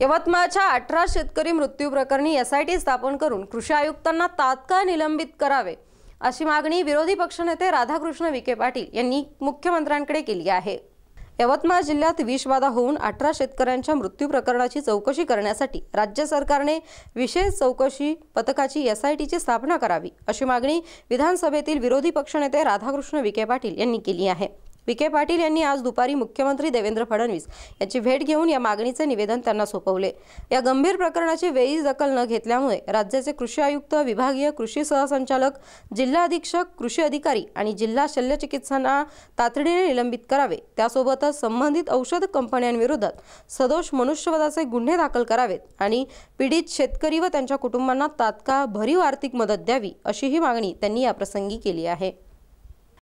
यवतमाळच्या अठरा शेतकरी मृत्यू प्रकरणी एसआयटी स्थापन करून कृषी आयुक्तांना तात्काळ निलंबित करावे अशी मागणी विरोधी पक्षनेते राधाकृष्ण विखे पाटील यांनी मुख्यमंत्र्यांकडे केली आहे यवतमाळ जिल्ह्यात विषबाधा होऊन अठरा शेतकऱ्यांच्या मृत्यू प्रकरणाची चौकशी करण्यासाठी राज्य सरकारने विशेष चौकशी पथकाची एसआयटीची स्थापना करावी अशी मागणी विधानसभेतील विरोधी पक्षनेते राधाकृष्ण विखे पाटील यांनी केली आहे विखे पाटील यांनी आज दुपारी मुख्यमंत्री देवेंद्र फडणवीस यांची भेट घेऊन या मागणीचे निवेदन त्यांना सोपवले या गंभीर प्रकरणाची वेळी दखल न घेतल्यामुळे राज्याचे कृषी आयुक्त विभागीय कृषी सहसंचालक जिल्हा अधीक्षक कृषी अधिकारी आणि जिल्हा शल्य चिकित्सांना तातडीने निलंबित करावे त्यासोबतच संबंधित औषध कंपन्यांविरोधात सदोष मनुष्यवधाचे गुन्हे दाखल करावेत आणि पीडित शेतकरी व त्यांच्या कुटुंबांना तात्काळ भरीव आर्थिक मदत द्यावी अशीही मागणी त्यांनी याप्रसंगी केली आहे